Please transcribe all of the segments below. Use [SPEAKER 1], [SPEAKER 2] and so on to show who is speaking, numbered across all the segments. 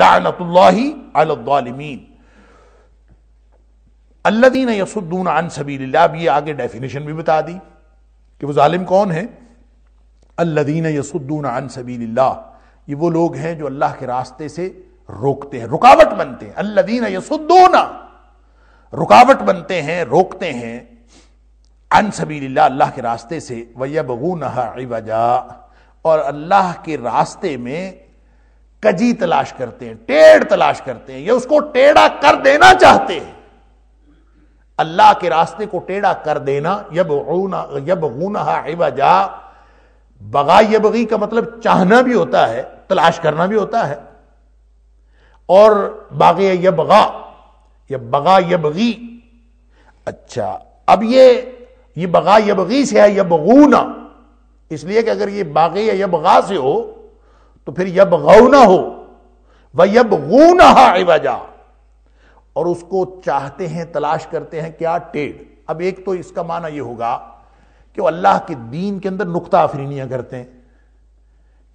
[SPEAKER 1] लानतमीन Aladdin यसुद्दून अन सबील अब ये आगे डेफिनेशन भी बता दी कि वो ालिम कौन है अल्लादीन यसुद्दून अन सबील ये वो लोग हैं जो अल्लाह के रास्ते से रोकते हैं रुकावट बनते हैं अल्लादीन यसुद्दून रुकावट बनते हैं रोकते हैं अन सबी अल्लाह के रास्ते से वयबगू नहा और अल्लाह के रास्ते में कजी तलाश करते हैं टेढ़ तलाश करते हैं या उसको टेढ़ा कर देना चाहते हैं अल्लाह के रास्ते को टेढ़ा कर देना यब ऊना यब ऊना जा बगा यबगी का मतलब चाहना भी होता है तलाश करना भी होता है और बाग यबगा या बगा यबगी अच्छा अब ये ये बगा यबगी से है यबगूना इसलिए कि अगर ये बागे यबगा से हो तो फिर यब गौना ना हो वह यब गुना नहा और उसको चाहते हैं तलाश करते हैं क्या टेढ़ अब एक तो इसका माना यह होगा कि वो अल्लाह के दीन के अंदर नुकता आफरीनियां करते हैं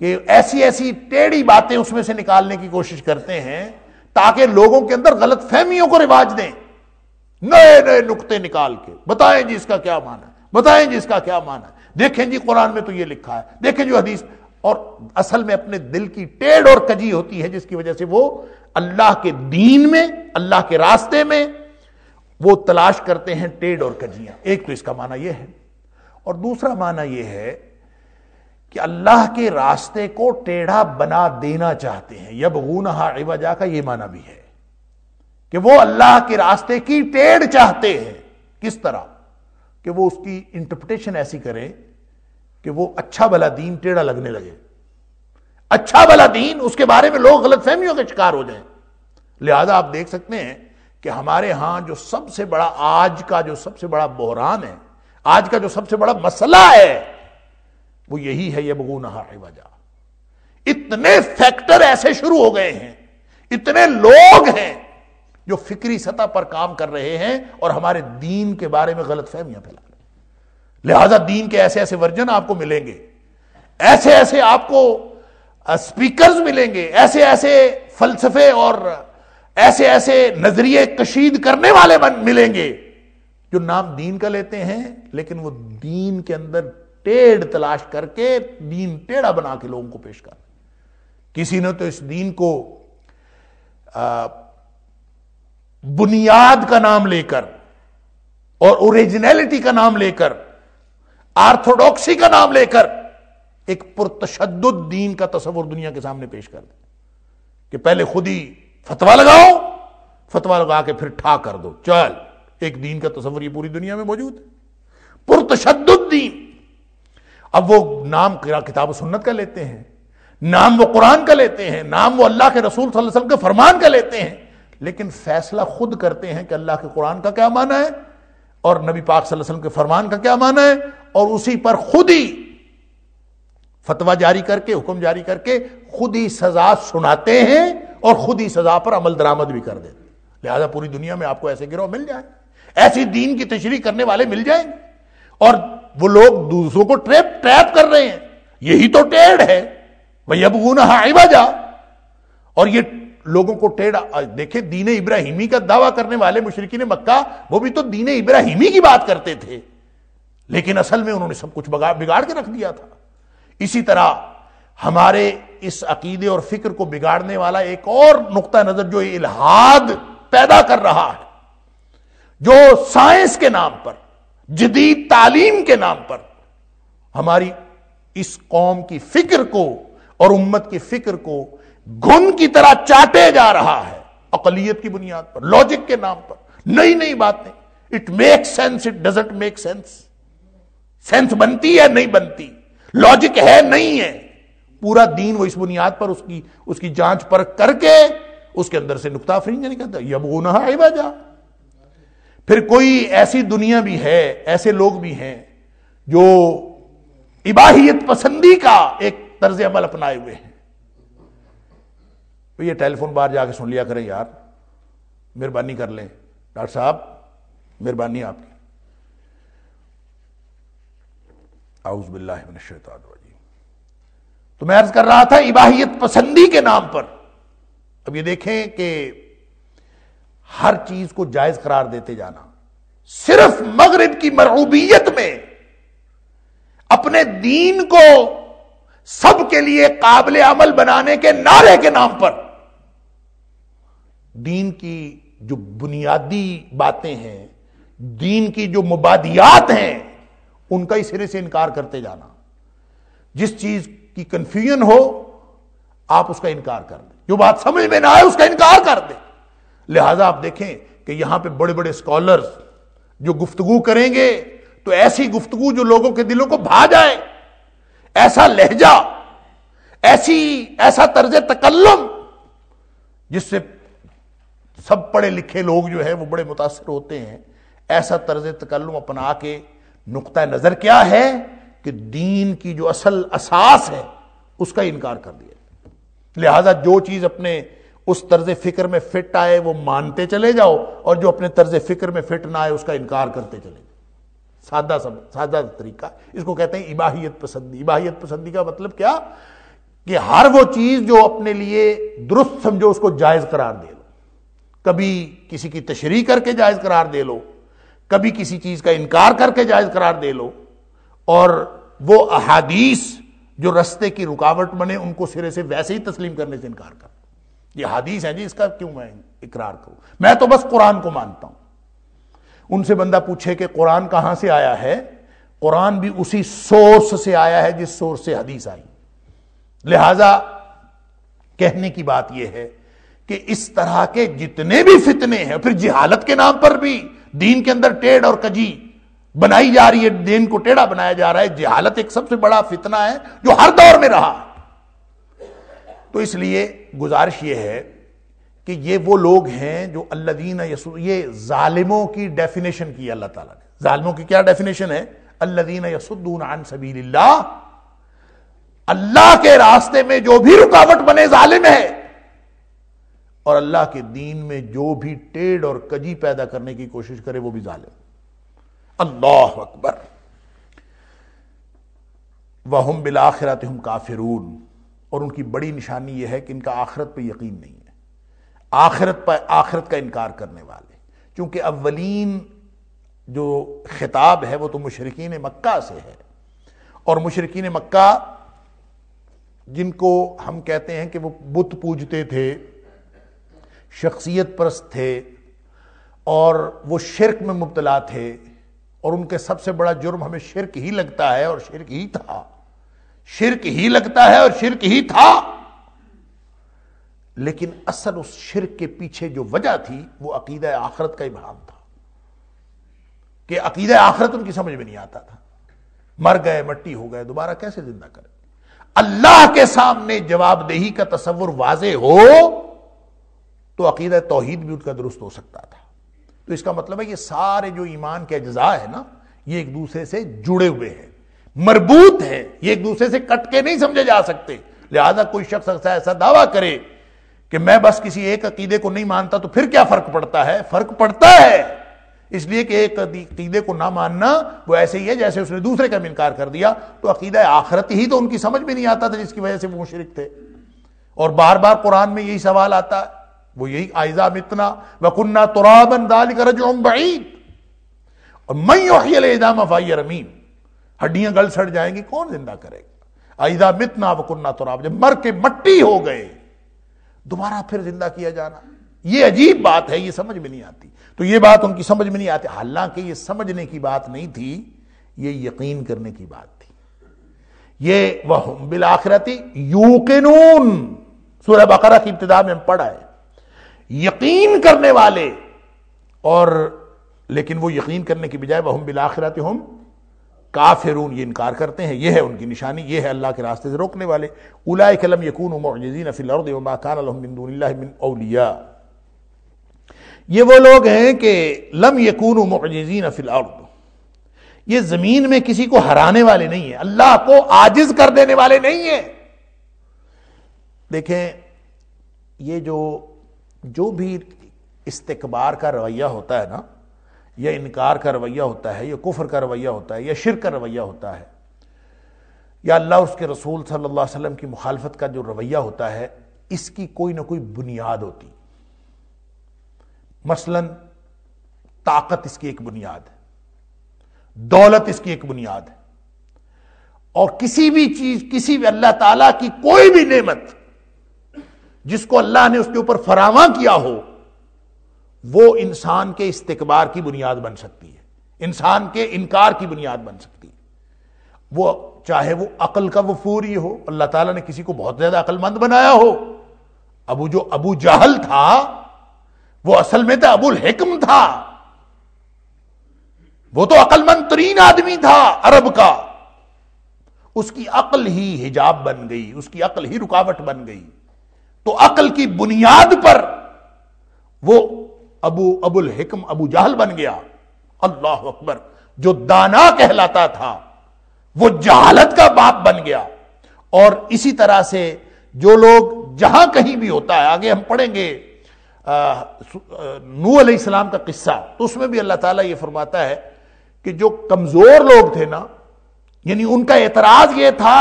[SPEAKER 1] कि ऐसी ऐसी टेढ़ी बातें उसमें से निकालने की कोशिश करते हैं ताकि लोगों के अंदर गलत फहमियों को रिवाज दें नए नए नुकते निकाल के बताएं जी इसका क्या माना बताएं जी इसका क्या माना देखें जी कुरान में तो ये लिखा है देखें जो हदीस और असल में अपने दिल की टेढ़ और कजी होती है जिसकी वजह से वो अल्लाह के दीन में अल्लाह के रास्ते में वो तलाश करते हैं टेढ़ और कजियां एक तो इसका माना यह है और दूसरा माना यह है कि अल्लाह के रास्ते को टेढ़ा बना देना चाहते हैं यब गूनहा इवजा का यह माना भी है कि वो अल्लाह के रास्ते की टेढ़ चाहते हैं किस तरह कि वो उसकी इंटरप्रिटेशन ऐसी करें कि वो अच्छा भला दीन टेढ़ा लगने लगे अच्छा भला दीन उसके बारे में लोग गलत फहमियों के शिकार हो जाए लिहाजा आप देख सकते हैं कि हमारे यहां जो सबसे बड़ा आज का जो सबसे बड़ा बहरान है आज का जो सबसे बड़ा मसला है वो यही है ये बगू वजह इतने फैक्टर ऐसे शुरू हो गए हैं इतने लोग हैं जो फिक्री सतह पर काम कर रहे हैं और हमारे दीन के बारे में गलत फहमियां फैला लिहाजा दीन के ऐसे ऐसे वर्जन आपको मिलेंगे ऐसे ऐसे आपको स्पीकर्स मिलेंगे ऐसे ऐसे फलसफे और ऐसे ऐसे नजरिए कशीद करने वाले मिलेंगे जो नाम दीन का लेते हैं लेकिन वो दीन के अंदर टेढ़ तलाश करके दीन टेढ़ा बना के लोगों को पेश कर किसी ने तो इस दीन को आ, बुनियाद का नाम लेकर और ओरिजिनलिटी का नाम लेकर आर्थोडॉक्सी का नाम लेकर एक पुरतशद दीन का तस्वर दुनिया के सामने पेश कर दे कि पहले खुद ही फतवा लगाओ फतवा लगा के फिर ठा कर दो चल एक दीन का तस्वर ये पूरी दुनिया में मौजूद है पुरतशद अब वो नाम किताब सुन्नत का लेते हैं नाम वो कुरान का लेते हैं नाम वो अल्लाह के रसूल वसल्लम के फरमान का लेते हैं लेकिन फैसला खुद करते हैं कि अल्लाह के कुरान का क्या माना है और नबी पाक सल्लल्लाहु अलैहि वसल्लम के फरमान का क्या माना है और उसी पर खुद ही फतवा जारी करके हुक्म जारी करके खुद ही सजा सुनाते हैं और खुद ही सजा पर अमल दरामद भी कर देते हैं लिहाजा पूरी दुनिया में आपको ऐसे गिरोह मिल जाए ऐसी दीन की तशरी करने वाले मिल जाएंगे और वो लोग दूसरों को ट्रैप ट्रैप कर रहे हैं यही तो टेढ़ है वही अब गुना आईबा जा और ये लोगों को टेढ़ा देखे दीन इब्राहिमी का दावा करने वाले मुशरकी ने मक्का वो भी तो दीन इब्राहिमी की बात करते थे लेकिन असल में उन्होंने सब कुछ बिगाड़ के रख दिया था इसी तरह हमारे इस अकीदे और फिक्र को बिगाड़ने वाला एक और नुकता नजर जो इलाहाद पैदा कर रहा है जो साइंस के नाम पर जदीद तालीम के नाम पर हमारी इस कौम की फिक्र को और उम्मत की फिक्र को घुन की तरह चाटे जा रहा है अकलियत की बुनियाद पर लॉजिक के नाम पर नई नई बातें it make sense it doesn't make sense sense बनती है नहीं बनती लॉजिक है नहीं है पूरा दीन वो इस बुनियाद पर उसकी उसकी जांच पर करके उसके अंदर से नुकता फरीन निकलता यब वो ना आएगा फिर कोई ऐसी दुनिया भी है ऐसे लोग भी हैं जो इबाहियत पसंदी का एक तर्ज अमल अपनाए हुए हैं तो ये टेलीफोन बाहर जाके सुन लिया करें यार मेहरबानी कर लें डॉक्टर साहब मेहरबानी आपकी आउजबिल्लाशैताजी तो मैं अर्ज कर रहा था इबाहियत पसंदी के नाम पर अब ये देखें कि हर चीज को जायज करार देते जाना सिर्फ मगरब की मरूबियत में अपने दीन को सबके लिए काबिल अमल बनाने के नारे के नाम पर दीन की जो बुनियादी बातें हैं दीन की जो मुबादियात हैं उनका ही सिरे से इनकार करते जाना जिस चीज की कंफ्यूजन हो आप उसका इनकार कर दें जो बात समझ में ना आए उसका इनकार कर दें लिहाजा आप देखें कि यहां पे बड़े बड़े स्कॉलर्स जो गुफ्तगु करेंगे तो ऐसी गुफ्तगु जो लोगों के दिलों को भा जाए ऐसा लहजा ऐसी ऐसा तर्ज तकल्लम जिससे सब पढ़े लिखे लोग जो है वो बड़े मुतासर होते हैं ऐसा तर्ज तकल्लुम अपना के नुकता नज़र क्या है कि दीन की जो असल असास है उसका इनकार कर दिया लिहाजा जो चीज़ अपने उस तर्ज फिक्र में फिट आए वो मानते चले जाओ और जो अपने तर्ज फिक्र में फिट ना आए उसका इनकार करते चले जाओ सादा सब सादा तरीका इसको कहते हैं इबाहियत पसंदी इबाहियत पसंदी का मतलब क्या कि हर वो चीज़ जो अपने लिए दुरुस्त समझो उसको जायज़ करार दे कभी किसी की तशरी करके जायज़ करार दे लो कभी किसी चीज़ का इनकार करके जायज़ करार दे लो और वो अहादीस जो रस्ते की रुकावट बने उनको सिरे से वैसे ही तस्लीम करने से इनकार कर ये हादीस है जी इसका क्यों मैं इकरार करूं मैं तो बस कुरान को मानता हूं उनसे बंदा पूछे कि कुरान कहां से आया है कुरान भी उसी सोर्स से आया है जिस सोर्स से हदीस आई लिहाजा कहने की बात यह है कि इस तरह के जितने भी फितने हैं फिर जिहालत के नाम पर भी दीन के अंदर टेढ़ और कजी बनाई जा रही है दीन को टेढ़ा बनाया जा रहा है जिहालत एक सबसे बड़ा फितना है जो हर दौर में रहा तो इसलिए गुजारिश यह है कि ये वो लोग हैं जो अल्लादीन यसू ये जालिमों की डेफिनेशन की अल्लाह ताला ने जालिमों की क्या डेफिनेशन है अल्लादीन यसुद्दून आन सबील अल्लाह के रास्ते में जो भी रुकावट बने जालिम है और अल्लाह के दीन में जो भी टेढ़ और कजी पैदा करने की कोशिश करे वो भी जालिम अल्लाह अकबर हम बिल आखिरत हम काफिरून और उनकी बड़ी निशानी यह है कि इनका आखिरत पर यकीन नहीं है आखिरत पर आखिरत का इनकार करने वाले क्योंकि अवलिन जो खिताब है वो तो मुशरकिन मक्का से है और मुशरकिन मक्का जिनको हम कहते हैं कि वो बुत पूजते थे शख्सियत परस्त थे और वो शिरक में मुबतला थे और उनके सबसे बड़ा जुर्म हमें शिरक ही लगता है और शिरक ही था शिरक ही लगता है और शिरक ही था लेकिन असल उस शिरक के पीछे जो वजह थी वो अकीद आखरत का इबहम था कि अकीद आखरत उनकी समझ में नहीं आता था मर गए मट्टी हो गए दोबारा कैसे जिंदा करें अल्लाह के सामने जवाबदेही का तस्वुर वाजे हो तो अकीद तोहहीद भी उनका दुरुस्त हो सकता था तो इसका मतलब है ये सारे जो ईमान के अज्जा है ना ये एक दूसरे से जुड़े हुए हैं मरबूत है ये एक दूसरे से कट के नहीं समझे जा सकते लिहाजा कोई शख्स ऐसा ऐसा दावा करे कि मैं बस किसी एक अकीदे को नहीं मानता तो फिर क्या फर्क पड़ता है फर्क पड़ता है इसलिए कि एक अकीदे को ना मानना वो ऐसे ही है जैसे उसने दूसरे का इनकार कर दिया तो अकीदा आखरत ही तो उनकी समझ में नहीं आता था जिसकी वजह से वो मुशरक थे और बार बार कुरान में यही सवाल आता है वो यही आयजा मितना वकुन्ना तुराबन दाल कर रजईद और मई योदा मफाई रमीन हड्डियां गल सड़ जाएंगी कौन जिंदा करेगा आयदा मितना वकुन्ना तुराब जब मर के मट्टी हो गए दोबारा फिर जिंदा किया जाना ये अजीब बात है ये समझ में नहीं आती तो ये बात उनकी समझ में नहीं आती हालांकि ये समझने की बात नहीं थी ये यकीन करने की बात थी ये वह बिल आखिरती नून सूर्य बकरा की इब्तदा में हम पढ़ा है यकीन करने वाले और लेकिन वो यकीन करने की बजाय वह हम बिलाखिरत हम काफिरून ये इनकार करते हैं यह है उनकी निशानी यह है अल्लाह के रास्ते से रोकने वाले उलाए कलम यकून मजीन फ़िलौलिया ये वो लोग हैं कि लम यकून मजीन फ़िलौद ये ज़मीन में किसी को हराने वाले नहीं है अल्लाह को आजिज कर देने वाले नहीं है देखें ये जो जो भी इस्तकबार का रवैया होता है ना या इनकार का रवैया होता है या कुफर का रवैया होता है या शिर का रवैया होता है या अल्लाह उसके रसूल सल्ला अलैहि की मुखालफत का जो रवैया होता है इसकी कोई ना कोई बुनियाद होती मसलन ताकत इसकी एक बुनियाद है दौलत इसकी एक बुनियाद है और किसी भी चीज किसी भी अल्लाह ताला की कोई भी नेमत जिसको अल्लाह ने उसके ऊपर फरावा किया हो वो इंसान के इस्तकबार की बुनियाद बन सकती है इंसान के इनकार की बुनियाद बन सकती है वो चाहे वो अकल का वफूरी हो अल्लाह ताला ने किसी को बहुत ज्यादा अकलमंद बनाया हो अबू जो अबू जहल था वो असल में था तो अबुल हिकम था वो तो अकलमंद तरीन आदमी था अरब का उसकी अकल ही हिजाब बन गई उसकी अकल ही रुकावट बन गई तो अकल की बुनियाद पर वो अबू अबुल हिकम अबू जहल बन गया अल्लाह अकबर जो दाना कहलाता था वो जहालत का बाप बन गया और इसी तरह से जो लोग जहां कहीं भी होता है आगे हम पढ़ेंगे नू अलैहिस्सलाम का किस्सा तो उसमें भी अल्लाह ताला ये फरमाता है कि जो कमजोर लोग थे ना यानी उनका एतराज ये था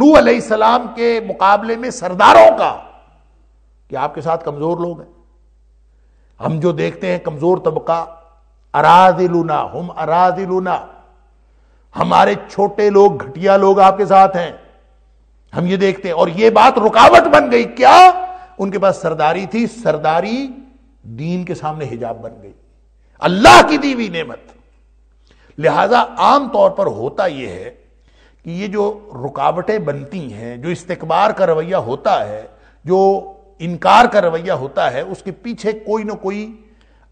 [SPEAKER 1] नू अलैहिस्सलाम के मुकाबले में सरदारों का कि आपके साथ कमज़ोर लोग हैं हम जो देखते हैं कमज़ोर तबका अराजिलूना हम अराजिलूना हमारे छोटे लोग घटिया लोग आपके साथ हैं हम ये देखते हैं और ये बात रुकावट बन गई क्या उनके पास सरदारी थी सरदारी दीन के सामने हिजाब बन गई अल्लाह की दी हुई नेमत लिहाजा आम तौर पर होता यह है कि ये जो रुकावटें बनती हैं जो इस्तेकबार का रवैया होता है जो इनकार का रवैया होता है उसके पीछे कोई ना कोई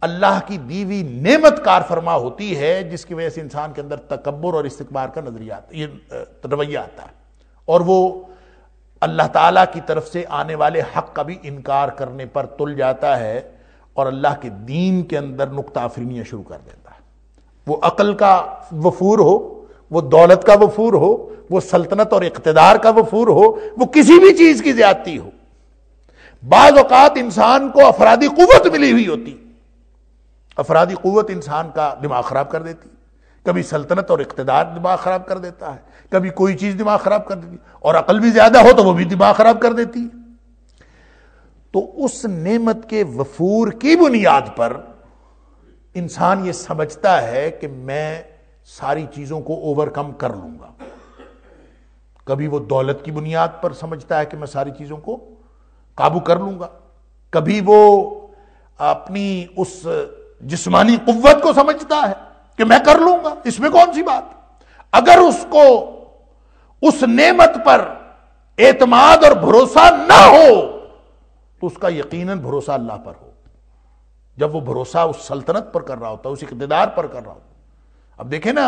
[SPEAKER 1] अल्लाह की दीवी नेमत कार फरमा होती है जिसकी वजह से इंसान के अंदर तकबर और इस्तकबार का नजरिया ये रवैया आता है और वो अल्लाह ताला की तरफ से आने वाले हक का भी इनकार करने पर तुल जाता है और अल्लाह के दीन के अंदर नुकता फरमियाँ शुरू कर देता है वो अकल का वफूर हो वो दौलत का वफूर हो वो सल्तनत और इकतदार का वफूर हो वो किसी भी चीज़ की ज्यादती हो बाज अवत इंसान को अफराधी कुवत मिली हुई होती अफराधी कुवत इंसान का दिमाग खराब कर देती कभी सल्तनत और इकतदार दिमाग खराब कर देता है कभी कोई चीज दिमाग खराब कर देती और अकल भी ज्यादा हो तो वो भी दिमाग खराब कर देती तो उस नेमत के वफूर की बुनियाद पर इंसान ये समझता है कि मैं सारी चीजों को ओवरकम कर लूंगा कभी वो दौलत की बुनियाद पर समझता है कि मैं सारी चीजों को काबू कर लूंगा कभी वो अपनी उस जिस्मानी कुत को समझता है कि मैं कर लूंगा इसमें कौन सी बात अगर उसको उस नेमत पर एतमाद और भरोसा ना हो तो उसका यकीनन भरोसा अल्लाह पर हो जब वो भरोसा उस सल्तनत पर कर रहा होता है उस इकतदार पर कर रहा होता अब देखे ना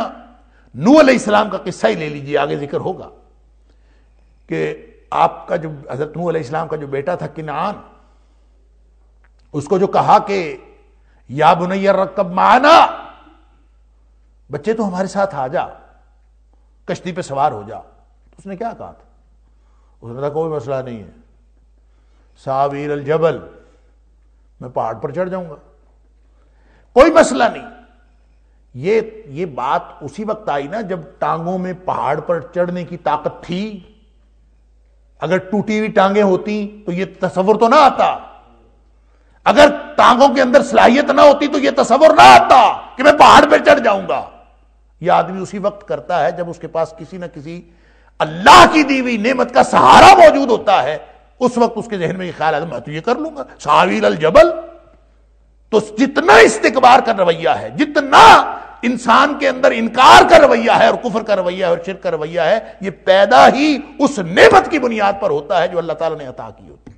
[SPEAKER 1] नू अलैहिस्सलाम का किस्सा ही ले लीजिए आगे जिक्र होगा कि आपका जो हजरत इस्लाम का जो बेटा था किनान उसको जो कहा कि या बुनैया रकब माना बच्चे तो हमारे साथ आ जा कश्ती पे सवार हो जा तो उसने क्या कहा था उसने कहा कोई मसला नहीं है सावीर अल जबल मैं पहाड़ पर चढ़ जाऊंगा कोई मसला नहीं ये ये बात उसी वक्त आई ना जब टांगों में पहाड़ पर चढ़ने की ताकत थी अगर टूटी हुई टांगे होती तो यह तस्वर तो ना आता अगर टांगों के अंदर सलाहियत ना होती तो यह तस्वर ना आता कि मैं पहाड़ पर चढ़ जाऊंगा यह आदमी उसी वक्त करता है जब उसके पास किसी ना किसी अल्लाह की दी हुई नेमत का सहारा मौजूद होता है उस वक्त उसके जहन में यह ख्याल आता मैं तो यह कर लूंगा सावीर अल जबल तो जितना इस्तेकबार का रवैया है जितना इंसान के अंदर इनकार का रवैया है और कुफर का रवैया है और शिर का रवैया है ये पैदा ही उस नेमत की बुनियाद पर होता है जो अल्लाह ताला ने अता की होती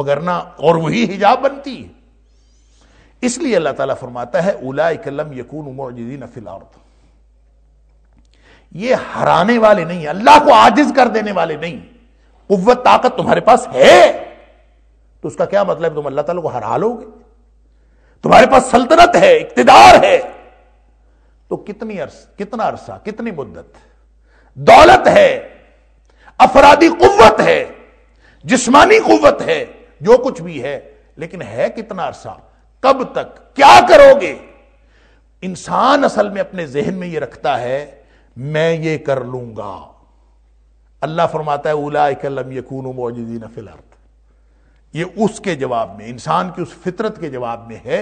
[SPEAKER 1] वगरना और वही हिजाब बनती है इसलिए अल्लाह ताला फरमाता है उलाकलम यकून उमरजीन फिलआर्थ ये हराने वाले नहीं है अल्लाह को आजिज कर देने वाले नहीं कुत ताकत तुम्हारे पास है तो उसका क्या मतलब तुम अल्लाह ताला को हरा लोगे तुम्हारे पास सल्तनत है इकतदार है तो कितनी अर्स कितना अरसा कितनी मुद्दत दौलत है अफरादी कुत है जिस्मानी कुत है जो कुछ भी है लेकिन है कितना अरसा कब तक क्या करोगे इंसान असल में अपने जहन में यह रखता है मैं ये कर लूंगा अल्लाह फरमाता है उलाकलम यकून मोजीन फिलर ये उसके जवाब में इंसान की उस फितरत के जवाब में है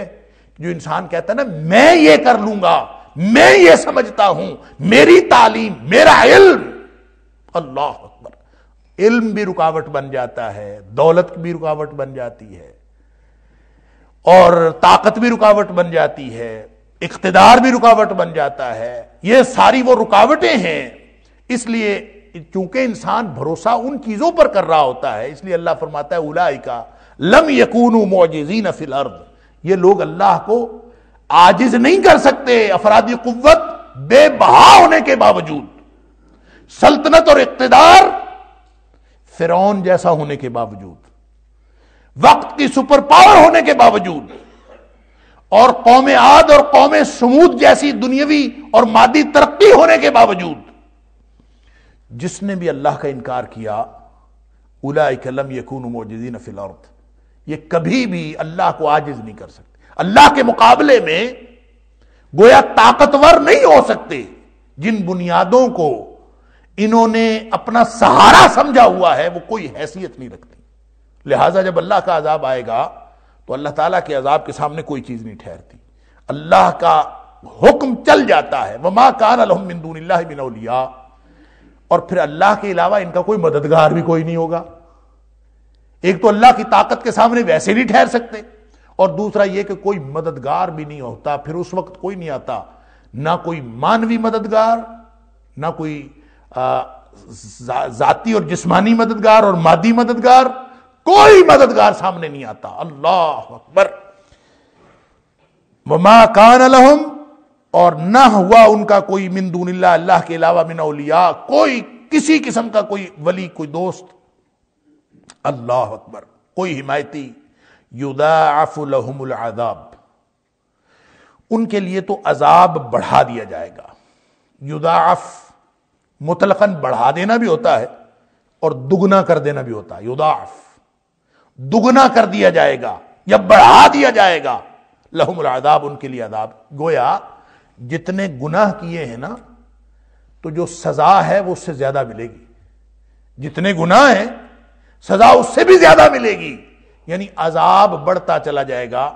[SPEAKER 1] जो इंसान कहता है ना मैं ये कर लूंगा मैं ये समझता हूं मेरी तालीम मेरा इल्म अल्लाह अकबर इल्म भी रुकावट बन जाता है दौलत भी रुकावट बन जाती है और ताकत भी रुकावट बन जाती है इकतदार भी रुकावट बन जाता है ये सारी वो रुकावटें हैं इसलिए चूंकि इंसान भरोसा उन चीज़ों पर कर रहा होता है इसलिए अल्लाह फरमाता है उलाई का लम यकून मोजीन फिल अर्द ये लोग अल्लाह को आजिज नहीं कर सकते अफराधी कुत बेबहा होने के बावजूद सल्तनत और इकतदार फिर जैसा होने के बावजूद वक्त की सुपर पावर होने के बावजूद और कौम आद और कौम समूद जैसी दुनियावी और मादी तरक्की होने के बावजूद जिसने भी अल्लाह का इनकार किया उला कलम यकून मोजीन फिलौत ये कभी भी अल्लाह को आजिज नहीं कर सकते अल्लाह के मुकाबले में गोया ताकतवर नहीं हो सकते जिन बुनियादों को इन्होंने अपना सहारा समझा हुआ है वो कोई हैसियत नहीं रखती लिहाजा जब अल्लाह का अजाब आएगा तो अल्लाह ताला के अजाब के सामने कोई चीज़ नहीं ठहरती अल्लाह का हुक्म चल जाता है वमा कान अलहमदून बिनौलिया और फिर अल्लाह के अलावा इनका कोई मददगार भी कोई नहीं होगा एक तो अल्लाह की ताकत के सामने वैसे नहीं ठहर सकते और दूसरा यह कि कोई मददगार भी नहीं होता फिर उस वक्त कोई नहीं आता ना कोई मानवी मददगार ना कोई जाति और जिस्मानी मददगार और मादी मददगार कोई मददगार सामने नहीं आता अल्लाह अकबर ममा कान अलहम और न हुआ उनका कोई मिंदून अल्लाह के अलावा मिन अलिया कोई किसी किस्म का कोई वली कोई दोस्त अल्लाह अकबर कोई हिमायती युदाफुल आदाब उनके लिए तो अजाब बढ़ा दिया जाएगा युदाफ मुतलकन बढ़ा देना भी होता है और दुगना कर देना भी होता है युदाफ दुगना कर दिया जाएगा या बढ़ा दिया जाएगा लहुमुल आदाब उनके लिए अदाब गोया जितने गुनाह किए हैं ना तो जो सजा है वो उससे ज्यादा मिलेगी जितने गुनाह हैं सजा उससे भी ज्यादा मिलेगी यानी अजाब बढ़ता चला जाएगा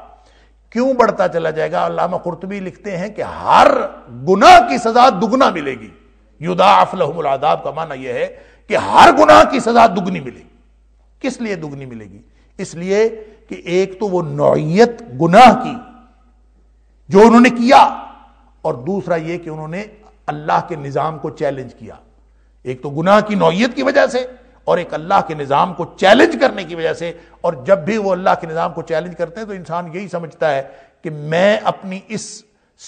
[SPEAKER 1] क्यों बढ़ता चला जाएगा अल्लामा कुर्तबी लिखते हैं कि हर गुनाह की सजा दुगना मिलेगी युदा अफलहमुल आदाब का माना यह है कि हर गुनाह की सजा दुगनी मिलेगी किस लिए दुगनी मिलेगी इसलिए कि एक तो वो नौयत गुनाह की जो उन्होंने किया और दूसरा यह कि उन्होंने अल्लाह के निज़ाम को चैलेंज किया एक तो गुनाह की नौयत की वजह से और एक अल्लाह के निज़ाम को चैलेंज करने की वजह से और जब भी वो अल्लाह के निज़ाम को चैलेंज करते हैं तो इंसान यही समझता है कि मैं अपनी इस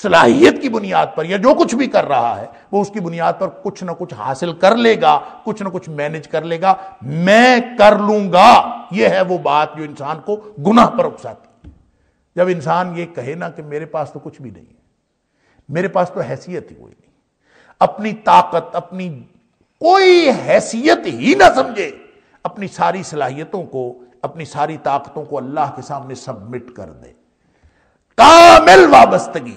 [SPEAKER 1] सलाहियत की बुनियाद पर या जो कुछ भी कर रहा है वो उसकी बुनियाद पर कुछ ना कुछ हासिल कर लेगा कुछ ना कुछ मैनेज कर लेगा मैं कर लूंगा ये है वो बात जो इंसान को गुनाह पर उकसाती जब इंसान ये कहे ना कि मेरे पास तो कुछ भी नहीं है मेरे पास तो हैसियत ही कोई नहीं अपनी ताकत अपनी कोई हैसियत ही ना समझे अपनी सारी सलाहियतों को अपनी सारी ताकतों को अल्लाह के सामने सबमिट कर दे कामिल वाबस्तगी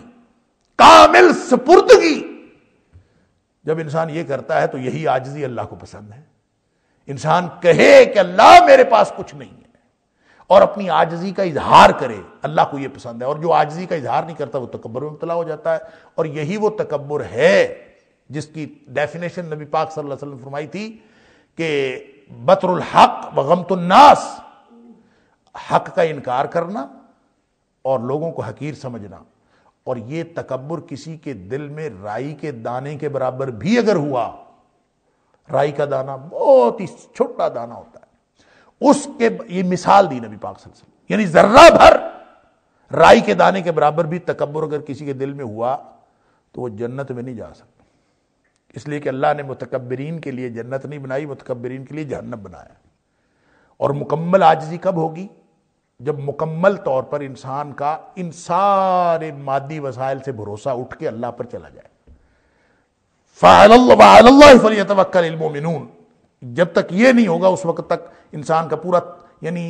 [SPEAKER 1] कामिल सपुर्दगी जब इंसान यह करता है तो यही आजजी अल्लाह को पसंद है इंसान कहे कि अल्लाह मेरे पास कुछ नहीं है और अपनी आजजी का इजहार करे अल्लाह को यह पसंद है और जो आजजी का इजहार नहीं करता वो तकबर में मुबला हो जाता है और यही वो तकबर है जिसकी डेफिनेशन नबी पाक सल्लल्लाहु अलैहि वसल्लम फरमाई थी कि बतरुल हक व गमतुन्नास हक का इनकार करना और लोगों को हकीर समझना और ये तकबर किसी के दिल में राई के दाने के बराबर भी अगर हुआ राई का दाना बहुत ही छोटा दाना होता है उसके ये मिसाल दी नबी पाक सल्लल्लाहु अलैहि यानी जर्रा भर राई के दाने के बराबर भी तकबर अगर किसी के दिल में हुआ तो वो जन्नत में नहीं जा सकता इसलिए कि अल्लाह ने मुतकबरीन के लिए जन्नत नहीं बनाई मुतकबरीन के लिए जहन्नम बनाया और मुकम्मल आजजी कब होगी जब मुकम्मल तौर पर इंसान का इन सारे मादी वसायल से भरोसा उठ के अल्लाह पर चला जाए फ़ाल फ़ल तवक्ल जब तक ये नहीं होगा उस वक्त तक इंसान का पूरा यानी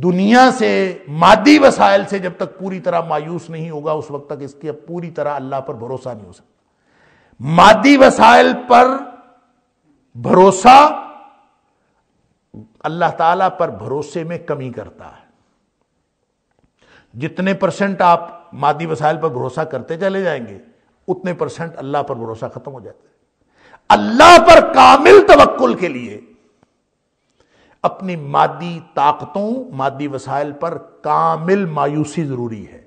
[SPEAKER 1] दुनिया से मादी वसायल से जब तक पूरी तरह मायूस नहीं होगा उस वक्त तक इसकी अब पूरी तरह अल्लाह पर भरोसा नहीं हो सकता मादी वसायल पर भरोसा अल्लाह ताला पर भरोसे में कमी करता है जितने परसेंट आप मादी वसायल पर भरोसा करते चले जाएंगे उतने परसेंट अल्लाह पर भरोसा खत्म हो जाता है अल्लाह पर कामिल तवक्ल के लिए अपनी मादी ताकतों मादी वसाइल पर कामिल मायूसी जरूरी है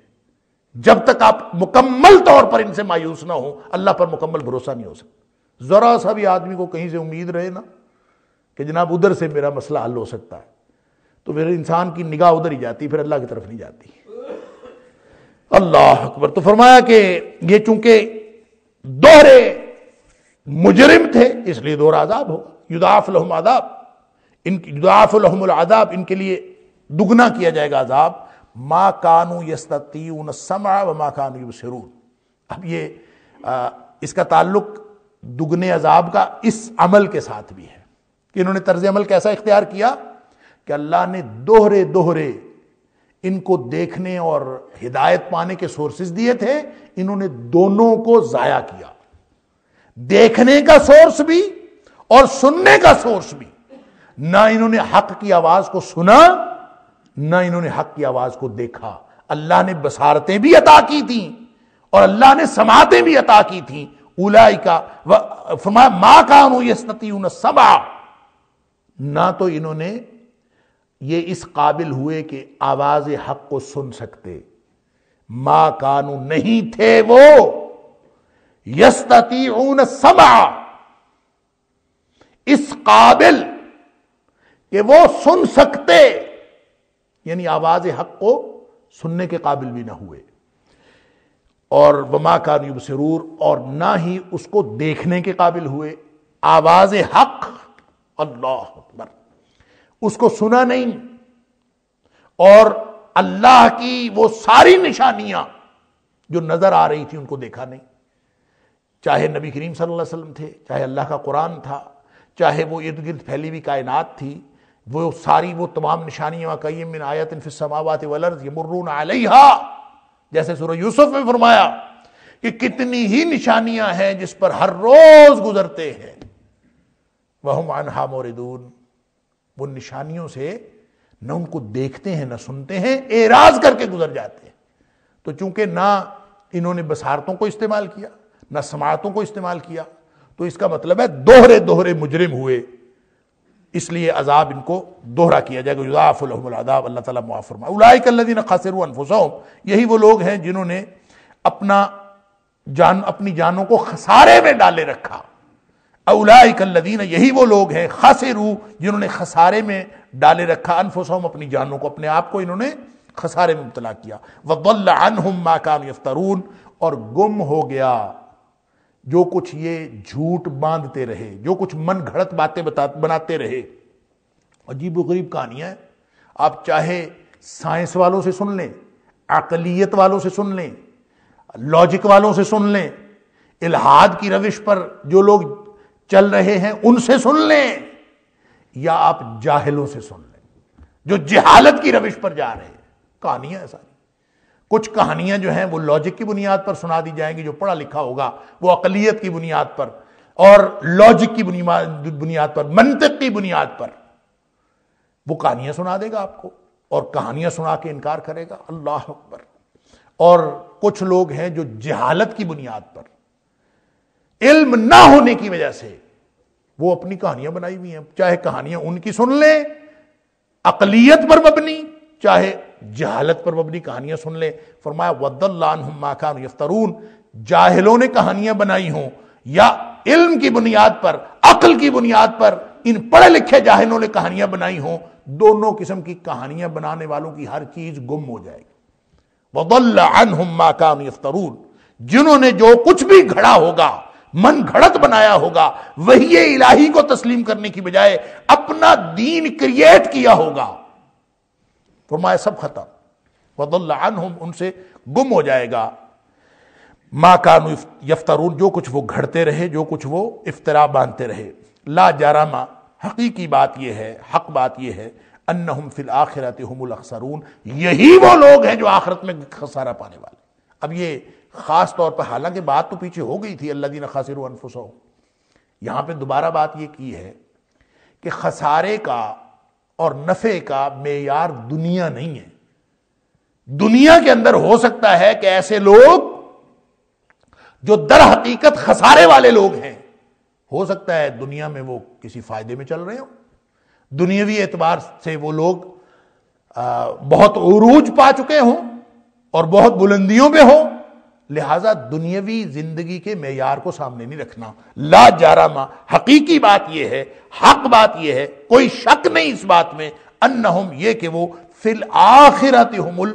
[SPEAKER 1] जब तक आप मुकम्मल तौर पर इनसे मायूस ना हो अल्लाह पर मुकम्मल भरोसा नहीं हो सकता जरा सा भी आदमी को कहीं से उम्मीद रहे ना कि जनाब उधर से मेरा मसला हल हो सकता है तो फिर इंसान की निगाह उधर ही जाती फिर अल्लाह की तरफ नहीं जाती अल्लाह अकबर तो फरमाया कि ये चूंकि दोहरे मुजरिम थे इसलिए दो आजाब हो युदाफ़लहम आदाब इनकी युदाफ़लहमुल आदाब इनके लिए दुगना किया जाएगा आजाब मा कानू यस्तून समा व मा कानू युसरून अब ये आ, इसका ताल्लुक दुगने अजाब का इस अमल के साथ भी है कि इन्होंने तर्ज अमल कैसा इख्तियार किया कि अल्लाह ने दोहरे दोहरे इनको देखने और हिदायत पाने के सोर्सेज दिए थे इन्होंने दोनों को ज़ाया किया देखने का सोर्स भी और सुनने का सोर्स भी ना इन्होंने हक की आवाज को सुना ना इन्होंने हक की आवाज को देखा अल्लाह ने बसारतें भी अता की थी और अल्लाह ने समातें भी अता की थी उलाई का मां का यस्नती सबा ना तो इन्होंने ये इस काबिल हुए कि आवाज हक को सुन सकते माँ कानू नहीं थे वो यस्तती समा इस काबिल कि वो सुन सकते यानी आवाज हक को सुनने के काबिल भी ना हुए और बमा का युब सरूर और ना ही उसको देखने के काबिल हुए आवाज हक अल्लाह अकबर उसको सुना नहीं और अल्लाह की वो सारी निशानियां जो नजर आ रही थी उनको देखा नहीं चाहे नबी करीम सल्लल्लाहु अलैहि वसल्लम थे चाहे अल्लाह का कुरान था चाहे वो इर्द गिर्द फैली हुई कायनात थी वो सारी वो तमाम निशानियाँ कईम मिन आयत फिसमावत वलर्ज मुर्रून अलैहा जैसे सूर्य यूसुफ में फरमाया कि कितनी ही निशानियां हैं जिस पर हर रोज गुजरते हैं वह अनहा मोरदून वो निशानियों से न उनको देखते हैं न सुनते हैं एराज करके गुजर जाते हैं तो चूंकि ना इन्होंने बसारतों को इस्तेमाल किया ना समातों को इस्तेमाल किया तो इसका मतलब है दोहरे दोहरे मुजरिम हुए इसलिए अजाब इनको दोहरा किया जाएगा युदाफुलहमदाब अल्लाह ताला मुआफ़रमा उलाइकल्लिन खासिर अनफुसम यही वो लोग हैं जिन्होंने अपना जान अपनी जानों को खसारे में डाले रखा अलाकल्लिन यही वो लोग हैं खासिरू जिन्होंने खसारे में डाले रखा अनफुसम अपनी जानों को अपने आप को इन्होंने खसारे में मुबला किया वबल्ला अनहुम माकाम यफ्तरून और गुम हो गया जो कुछ ये झूठ बांधते रहे जो कुछ मन घड़त बातें बता बनाते रहे अजीब गरीब कहानियां आप चाहे साइंस वालों से सुन लें अकलीत वालों से सुन लें लॉजिक वालों से सुन लें इलाहाद की रविश पर जो लोग चल रहे हैं उनसे सुन लें या आप जाहिलों से सुन लें जो जिहालत की रविश पर जा रहे हैं कहानियां ऐसा कुछ कहानियां जो हैं वो लॉजिक की बुनियाद पर सुना दी जाएंगी जो पढ़ा लिखा होगा वो अकलीत की बुनियाद पर और लॉजिक की बुनियाद पर मंतक की बुनियाद पर वो कहानियां सुना देगा आपको और कहानियां सुना के इनकार करेगा अल्लाह अकबर और कुछ लोग हैं जो जहालत की बुनियाद पर इल्म ना होने की वजह से वो अपनी कहानियां बनाई हुई हैं चाहे कहानियां उनकी सुन लें अकलीत पर मबनी चाहे जहालत पर अपनी कहानियां सुन ले फरमाया वदल्लामा खान जाहिलों ने कहानियां बनाई हों या इल्म की बुनियाद पर अकल की बुनियाद पर इन पढ़े लिखे जाहिलों ने कहानियां बनाई हों दोनों किस्म की कहानियां बनाने वालों की हर चीज गुम हो जाएगी वदल्लामा जिन्होंने जो कुछ भी घड़ा होगा मन घड़त बनाया होगा वही इलाही को तस्लीम करने की बजाय अपना दीन क्रिएट किया होगा फरमाया सब खत्म वदल्लाम उनसे गुम हो जाएगा माँ कानू यफ्तरून जो कुछ वो घड़ते रहे जो कुछ वो इफ्तरा बांधते रहे ला जारामा हकीकी बात यह है हक बात यह है अन्नहुम फिल आखिरत हमल अखसरून यही वो लोग हैं जो आखिरत में खसारा पाने वाले अब ये ख़ास तौर पर हालांकि बात तो पीछे हो गई थी अल्लादीन खासिर अनफुसो पर दोबारा बात ये की है कि खसारे का और नफे का मेयार दुनिया नहीं है दुनिया के अंदर हो सकता है कि ऐसे लोग जो दर हकीकत खसारे वाले लोग हैं हो सकता है दुनिया में वो किसी फायदे में चल रहे हो दुनियावी एतबार से वो लोग आ, बहुत उरूज पा चुके हों और बहुत बुलंदियों पे हों लिहाजा दुनियावी जिंदगी के मैार को सामने नहीं रखना ला जारा माँ हकीकी बात यह है हक बात यह है कोई शक नहीं इस बात में अन्न हम ये कि वो फिल आखिरत हमल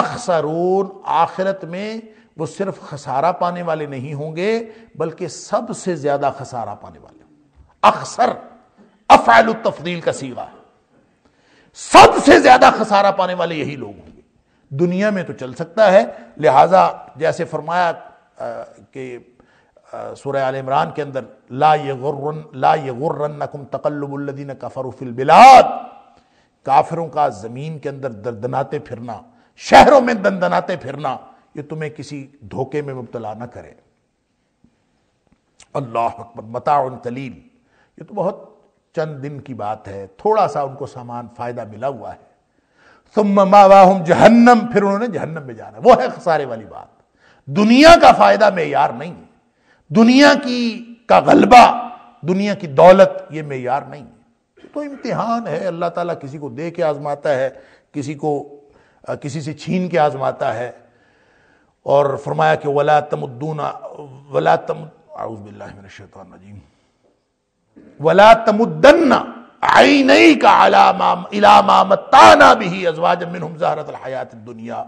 [SPEAKER 1] अक्सरून आखिरत में वो सिर्फ खसारा पाने वाले नहीं होंगे बल्कि सबसे ज्यादा खसारा पाने वाले अक्सर अफैल तफदील का सीवा सबसे ज्यादा खसारा पाने वाले यही लोग दुनिया में तो चल सकता है लिहाजा जैसे फरमाया कि सूर्य आल इमरान के अंदर ला ये गुर्रन ला ये गुर्रन नकुम तकल्लुबुल्लदीन कफरुफिल बिलाद काफिरों का ज़मीन के अंदर दर्दनाते फिरना शहरों में दंदनाते फिरना ये तुम्हें किसी धोखे में मुबतला ना करे अल्लाह अकबर मता कलील ये तो बहुत चंद दिन की बात है थोड़ा सा उनको सामान फ़ायदा मिला हुआ है सुम मावाहम जहन्नम फिर उन्होंने जहन्नम में जाना वो है खसारे वाली बात दुनिया का फायदा मैार नहीं है दुनिया की का गलबा दुनिया की दौलत ये मैार नहीं है तो इम्तिहान है अल्लाह ताला किसी को दे के आजमाता है किसी को किसी से छीन के आजमाता है और फरमाया कि वला तमुद्दूना वला तम मिनश शैतानिर रजीम वला तमुद्दन्ना दुनिया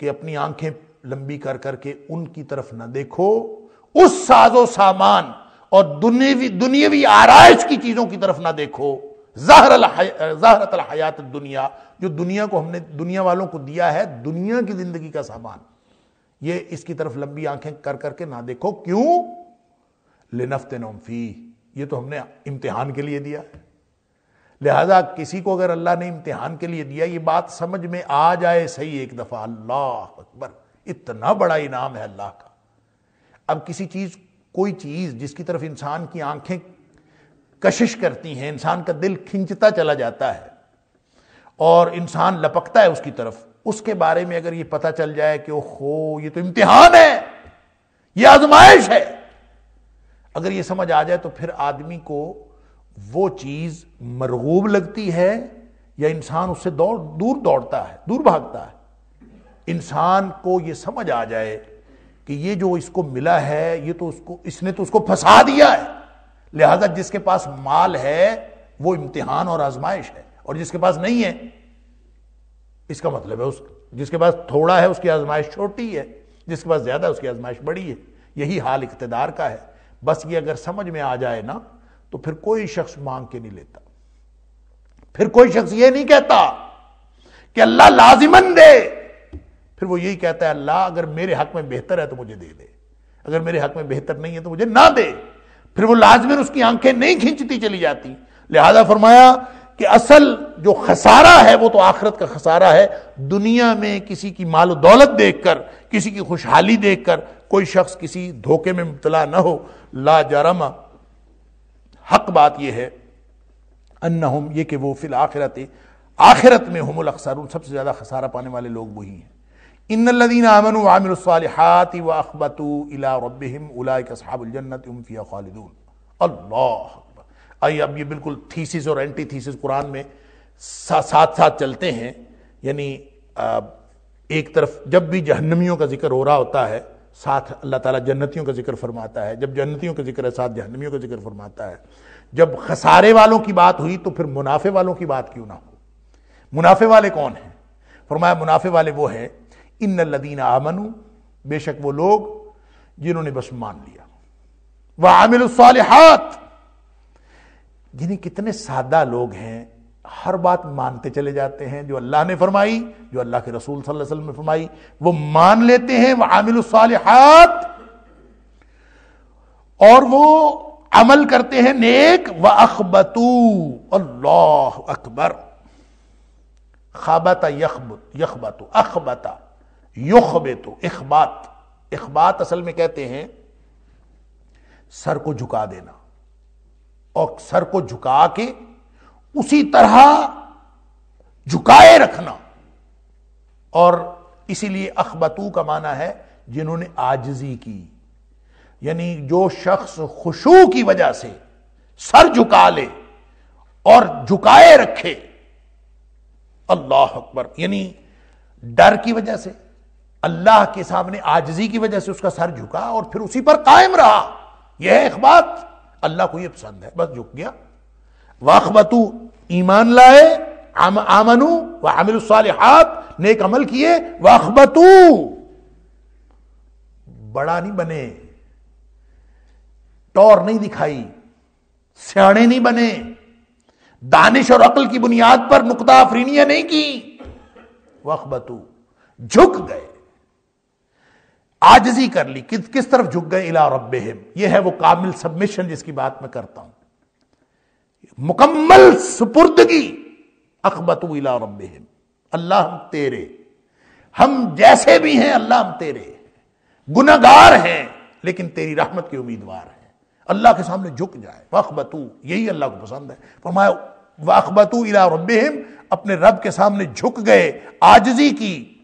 [SPEAKER 1] कि अपनी आंखें लंबी कर करके उनकी तरफ न देखो उस साजो सामान और दुनियावी आरइश की चीजों की तरफ ना देखो जहरत हयात दुनिया जो दुनिया को हमने दुनिया वालों को दिया है दुनिया की जिंदगी का सामान ये इसकी तरफ लंबी आंखें कर करके ना देखो क्यों लेनफ्त नमफी ये तो हमने इम्तिहान के लिए दिया है लिहाजा किसी को अगर अल्लाह ने इम्तिहान के लिए दिया ये बात समझ में आ जाए सही एक दफ़ा अल्लाह अकबर इतना बड़ा इनाम है अल्लाह का अब किसी चीज़ कोई चीज़ जिसकी तरफ इंसान की आंखें कशिश करती हैं इंसान का दिल खिंचता चला जाता है और इंसान लपकता है उसकी तरफ उसके बारे में अगर ये पता चल जाए कि ओहो ये तो इम्तिहान है ये आजमाइश है अगर ये समझ आ जाए तो फिर आदमी को वो चीज़ मरगूब लगती है या इंसान उससे दौड़ दूर दौड़ता है दूर भागता है इंसान को ये समझ आ जाए कि ये जो इसको मिला है ये तो उसको इसने तो उसको फंसा दिया है लिहाजा जिसके पास माल है वो इम्तिहान और आजमाइश है और जिसके पास नहीं है इसका मतलब है उस जिसके पास थोड़ा है उसकी आजमाइश छोटी है जिसके पास ज़्यादा है उसकी आजमाइश बड़ी है यही हाल इकतदार का है बस ये अगर समझ में आ जाए ना तो फिर कोई शख्स मांग के नहीं लेता फिर कोई शख्स ये नहीं कहता कि अल्लाह लाजिमन दे फिर वो यही कहता है अल्लाह अगर मेरे हक में बेहतर है तो मुझे दे दे अगर मेरे हक में बेहतर नहीं है तो मुझे ना दे फिर वो लाजमन उसकी आंखें नहीं खींचती चली जाती लिहाजा फरमाया कि असल जो खसारा है वो तो आखरत का खसारा है दुनिया में किसी की माल दौलत देखकर किसी की खुशहाली देखकर कोई शख्स किसी धोखे में मुबला ना हो ला जरमा हक बात यह है अन्नहुम ये कि वो फिल आखिरत आखिरत में हमल अक्सर सबसे ज़्यादा खसारा पाने वाले लोग वही हैं इनदीन लदीन आमन आमिरसालहत व अखबत इला रबिम उलाकसहाबुलजन्नत उमफिया खालिदून अल्लाह आई अब ये बिल्कुल थीसिस और एंटी थीसिस कुरान में सा, साथ साथ चलते हैं यानी एक तरफ जब भी जहन्नमियों का जिक्र हो रहा होता है साथ अल्लाह ताला जन्नतियों का जिक्र फरमाता है जब जन्नतियों का जिक्र है साथ जहनमियों का जिक्र फरमाता है जब खसारे वालों की बात हुई तो फिर मुनाफे वालों की बात क्यों ना हो मुनाफे वाले कौन हैं फरमाया मुनाफे वाले वो हैं इन लदीन आमनु बेशक वो लोग जिन्होंने बस मान लिया वह आमिल जिन्हें कितने सादा लोग हैं हर बात मानते चले जाते हैं जो अल्लाह ने फरमाई जो अल्लाह के रसूल सल्लल्लाहु अलैहि वसल्लम ने फरमाई वो मान लेते हैं वह आमिल सालिहात और वो अमल करते हैं नेक व अखबतू अल्लाह अकबर खाबता यखबत यखबतु अखबता युखबेतु इखबात इखबात असल में कहते हैं सर को झुका देना और सर को झुका के उसी तरह झुकाए रखना और इसीलिए अखबतू का माना है जिन्होंने आजजी की यानी जो शख्स खुशू की वजह से सर झुका ले और झुकाए रखे अल्लाह अकबर यानी डर की वजह से अल्लाह के सामने आजजी की वजह से उसका सर झुका और फिर उसी पर कायम रहा यह अखबात अल्लाह को यह पसंद है बस झुक गया वाखबतू ईमान लाए आम, आमनू व आमिल सालिहात नेक अमल किए व अखबतू बड़ा नहीं बने टॉर नहीं दिखाई सियाणे नहीं बने दानिश और अकल की बुनियाद पर नुकता अफरीनिया नहीं की वखबतू झुक गए आजजी कर ली किस किस तरफ झुक गए इला रब यह है वो कामिल सबमिशन जिसकी बात मैं करता हूं मुकम्मल सुपुर्दगी अकबतु इला रब अल्लाह हम तेरे हम जैसे भी हैं अल्लाह हम तेरे गुनागार हैं लेकिन तेरी रहमत के उम्मीदवार हैं अल्लाह के सामने झुक जाए वखबतू यही अल्लाह को पसंद है फरमाया वखबतू इला रब अपने रब के सामने झुक गए आजजी की